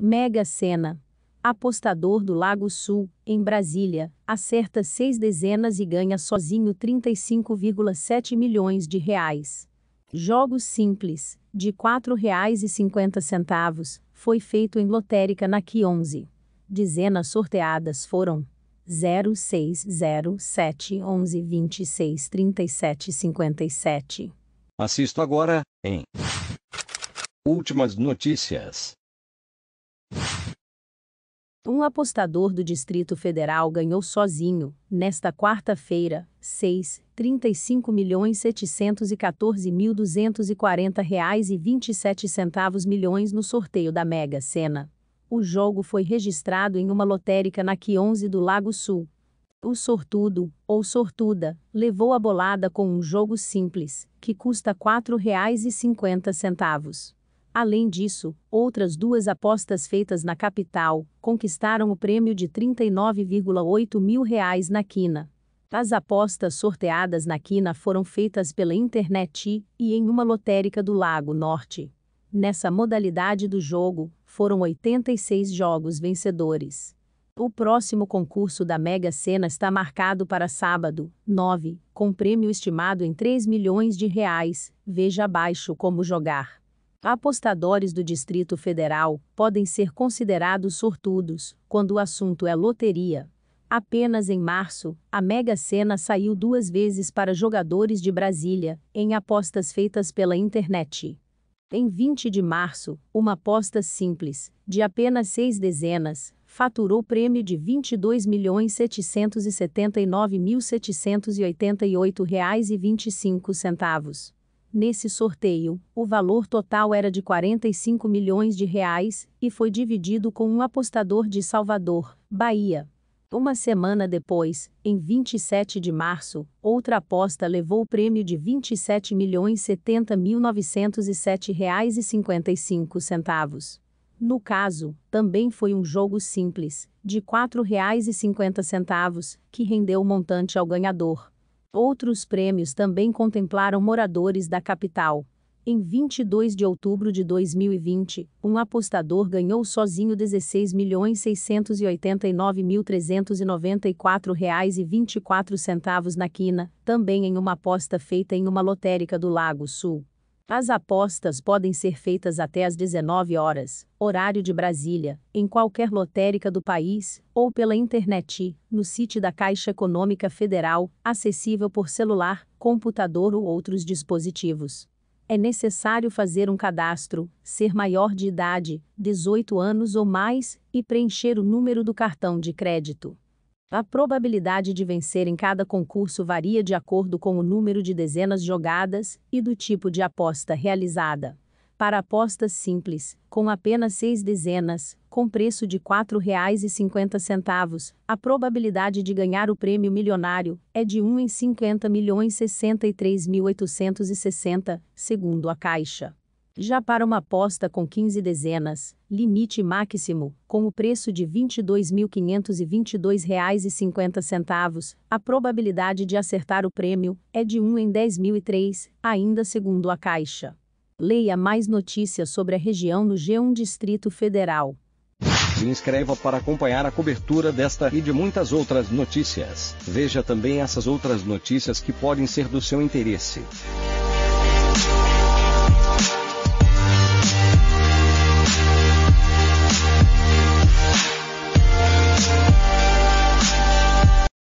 Mega Sena. Apostador do Lago Sul, em Brasília, acerta seis dezenas e ganha sozinho 35,7 milhões de reais. Jogos Simples, de R$ 4,50, foi feito em lotérica na Q 11. Dezenas sorteadas foram 060711263757. 11 26 37 57. agora, em Últimas Notícias. Um apostador do Distrito Federal ganhou sozinho, nesta quarta-feira, 6, 35.714.240 reais e 27 centavos milhões no sorteio da Mega Sena. O jogo foi registrado em uma lotérica na Q 11 do Lago Sul. O sortudo, ou sortuda, levou a bolada com um jogo simples, que custa R$ 4,50. Além disso, outras duas apostas feitas na capital conquistaram o prêmio de R$ 39,8 mil reais na quina. As apostas sorteadas na quina foram feitas pela internet e em uma lotérica do Lago Norte. Nessa modalidade do jogo, foram 86 jogos vencedores. O próximo concurso da Mega Sena está marcado para sábado, 9, com prêmio estimado em 3 milhões de reais. Veja abaixo como jogar. Apostadores do Distrito Federal podem ser considerados sortudos quando o assunto é loteria. Apenas em março, a Mega Sena saiu duas vezes para jogadores de Brasília, em apostas feitas pela internet. Em 20 de março, uma aposta simples, de apenas seis dezenas, faturou prêmio de R$ 22.779.788,25. Nesse sorteio, o valor total era de 45 milhões de reais e foi dividido com um apostador de Salvador, Bahia. Uma semana depois, em 27 de março, outra aposta levou o prêmio de R$ 27.070.907,55. No caso, também foi um jogo simples, de R$ 4,50, que rendeu o montante ao ganhador. Outros prêmios também contemplaram moradores da capital. Em 22 de outubro de 2020, um apostador ganhou sozinho R$ 16.689.394,24 na quina, também em uma aposta feita em uma lotérica do Lago Sul. As apostas podem ser feitas até às 19 horas, horário de Brasília, em qualquer lotérica do país, ou pela internet, no site da Caixa Econômica Federal, acessível por celular, computador ou outros dispositivos. É necessário fazer um cadastro, ser maior de idade, 18 anos ou mais, e preencher o número do cartão de crédito. A probabilidade de vencer em cada concurso varia de acordo com o número de dezenas jogadas e do tipo de aposta realizada. Para apostas simples, com apenas seis dezenas, com preço de R$ 4,50, a probabilidade de ganhar o prêmio milionário é de 1 em 50.063.860, segundo a Caixa. Já para uma aposta com 15 dezenas, limite máximo, com o preço de R$ 22.522,50, a probabilidade de acertar o prêmio é de 1 em 10.003, ainda segundo a Caixa. Leia mais notícias sobre a região no G1 Distrito Federal. Se inscreva para acompanhar a cobertura desta e de muitas outras notícias. Veja também essas outras notícias que podem ser do seu interesse.